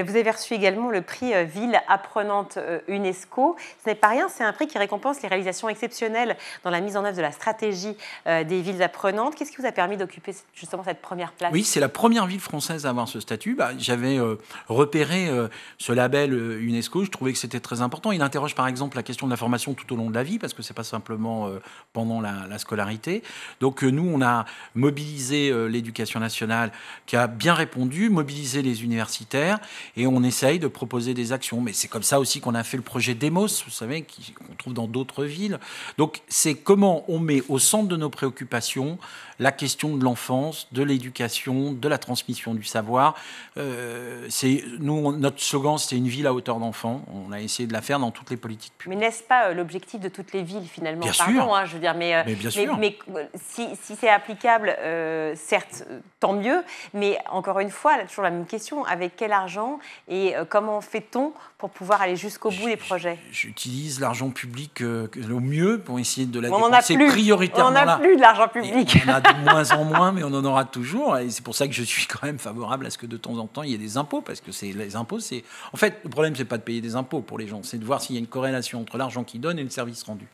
Vous avez reçu également le prix euh, Ville apprenante euh, UNESCO. Ce n'est pas rien, c'est un prix qui récompense les réalisations exceptionnelles dans la mise en œuvre de la stratégie euh, des villes apprenantes. Qu'est-ce qui vous a permis d'occuper justement cette première place Oui, c'est la première ville française à avoir ce statut. Bah, j'avais repéré ce label UNESCO, je trouvais que c'était très important. Il interroge par exemple la question de la formation tout au long de la vie, parce que ce n'est pas simplement pendant la, la, scolarité. Donc nous, on a mobilisé l'éducation nationale qui a bien répondu, mobilisé les universitaires et on essaye de proposer des actions. Mais c'est comme ça aussi qu'on a fait le projet Demos, vous savez, qu'on trouve dans d'autres villes. Donc c'est comment on met au centre de nos préoccupations la question de l'enfance, de l'éducation, de la transmission du savoir. Euh, c'est nous, notre slogan, c'était une ville à hauteur d'enfant. On a essayé de la faire dans toutes les politiques publiques. Mais n'est-ce pas euh, l'objectif de toutes les villes finalement Bien sûr. Hein, je veux dire, mais, euh, mais, si, c'est applicable, certes, tant mieux. Mais encore une fois, toujours la même question avec quel argent et euh, comment fait-on pour pouvoir aller jusqu'au bout des projets J'utilise l'argent public au euh, mieux pour essayer de la on On n'en a plus de l'argent public. on en a de moins en moins, mais on en aura toujours. Et c'est pour ça que je suis quand même favorable à ce que de temps en temps il y ait des impôts, parce que c'est les impôts, c'est en fait le problème, c'est pas de payer des impôts pour les gens, c'est de voir s'il y a une corrélation entre l'argent qu'ils donnent et le service rendu.